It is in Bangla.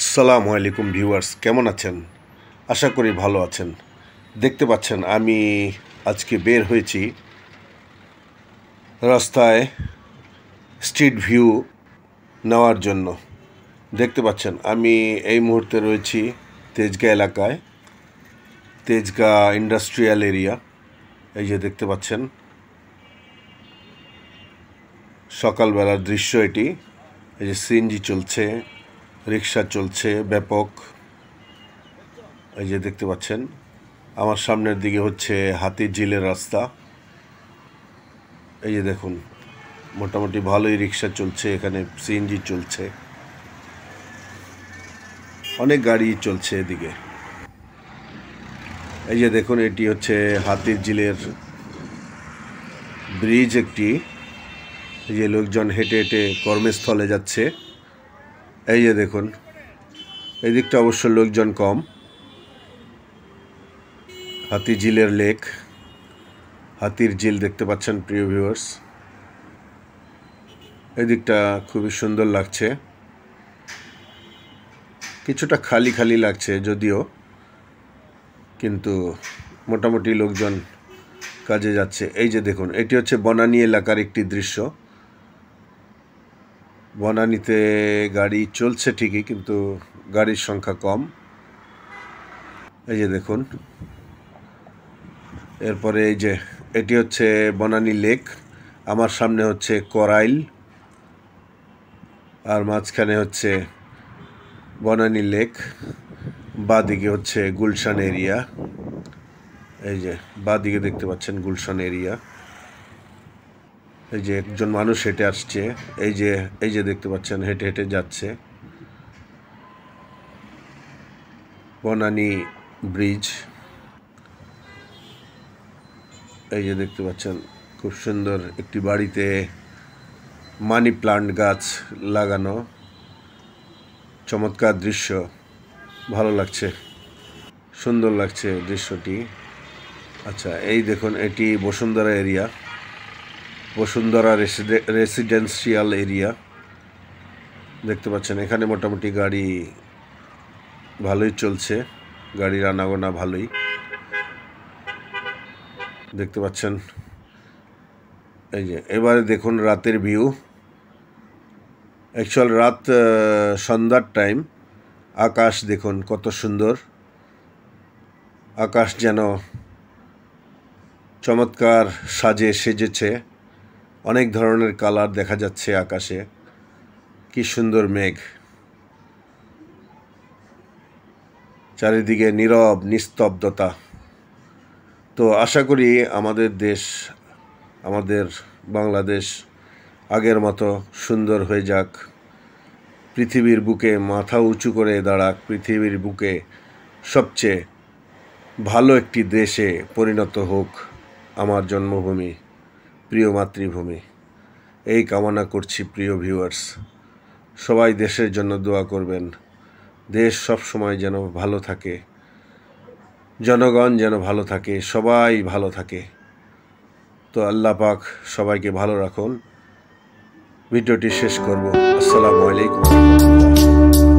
আসসালামু আলাইকুম ভিউয়ার্স কেমন আছেন আশা করি ভালো আছেন দেখতে পাচ্ছেন আমি আজকে বের হয়েছি রাস্তায় স্ট্রিট ভিউ নেওয়ার জন্য দেখতে পাচ্ছেন আমি এই মুহূর্তে রয়েছি তেজগা এলাকায় তেজগা ইন্ডাস্ট্রিয়াল এরিয়া এই যে দেখতে পাচ্ছেন সকালবেলার দৃশ্য এটি এই যে সিএনজি চলছে রিক্সা চলছে ব্যাপক এই যে দেখতে পাচ্ছেন আমার সামনের দিকে হচ্ছে হাতি ঝিলের রাস্তা এই যে দেখুন মোটামুটি ভালোই রিক্সা চলছে এখানে সিএনজি চলছে অনেক গাড়ি চলছে এদিকে এই যে দেখুন এটি হচ্ছে হাতির ঝিলের ব্রিজ একটি এই যে লোকজন হেঁটে হেঁটে কর্মস্থলে যাচ্ছে এই যে দেখুন এই দিকটা অবশ্য লোকজন কম হাতি ঝিলের লেক হাতির ঝিল দেখতে পাচ্ছেন প্রিয় ভিউয়ার্স এই দিকটা খুবই সুন্দর লাগছে কিছুটা খালি খালি লাগছে যদিও কিন্তু মোটামুটি লোকজন কাজে যাচ্ছে এই যে দেখুন এটি হচ্ছে বনানী এলাকার একটি দৃশ্য বনানীতে গাড়ি চলছে ঠিকই কিন্তু গাড়ির সংখ্যা কম এই যে দেখুন এরপরে এই যে এটি হচ্ছে বনানী লেক আমার সামনে হচ্ছে করাইল আর মাঝখানে হচ্ছে বনানী লেক বাদিকে হচ্ছে গুলশান এরিয়া এই যে বাদিকে দেখতে পাচ্ছেন গুলশান এরিয়া এই যে একজন মানুষ হেঁটে আসছে এই যে এই যে দেখতে পাচ্ছেন হেঁটে হেঁটে যাচ্ছে বনানি ব্রিজ এই যে দেখতে পাচ্ছেন খুব সুন্দর একটি বাড়িতে মানি প্লান্ট গাছ লাগানো চমৎকার দৃশ্য ভালো লাগছে সুন্দর লাগছে দৃশ্যটি আচ্ছা এই দেখুন এটি Bashundhara area Bashundhara residential area দেখতে পাচ্ছেন এখানে মোটামুটি গাড়ি ভালোই চলছে গাড়ির আনাগোনা ভালোই দেখতে পাচ্ছেন এই যে এবারে দেখুন রাতের ভিউ অ্যাকচুয়াল রাত সন্ধ্যার টাইম আকাশ দেখুন কত সুন্দর আকাশ যেন চমৎকার সাজে সেজেছে অনেক ধরনের কালার দেখা যাচ্ছে আকাশে কি সুন্দর মেঘ চারিদিকে নীরব নিস্তব্ধতা তো আশা করি আমাদের দেশ আমাদের বাংলাদেশ আগের মতো সুন্দর হয়ে যাক পৃথিবীর বুকে মাথা উঁচু করে দাঁড়াক পৃথিবীর বুকে সবচেয়ে ভালো একটি দেশে পরিণত হোক আমার জন্মভূমি প্রিয় মাতৃভূমি এই কামনা করছি প্রিয় ভিউয়ার্স সবাই দেশের জন্য দোয়া করবেন দেশ সব সময় যেন ভালো থাকে জনগণ যেন ভালো থাকে সবাই ভালো থাকে তো আল্লাহ পাক সবাইকে ভালো রাখুন ভিডিওটি শেষ করব আসসালামু আলাইকুম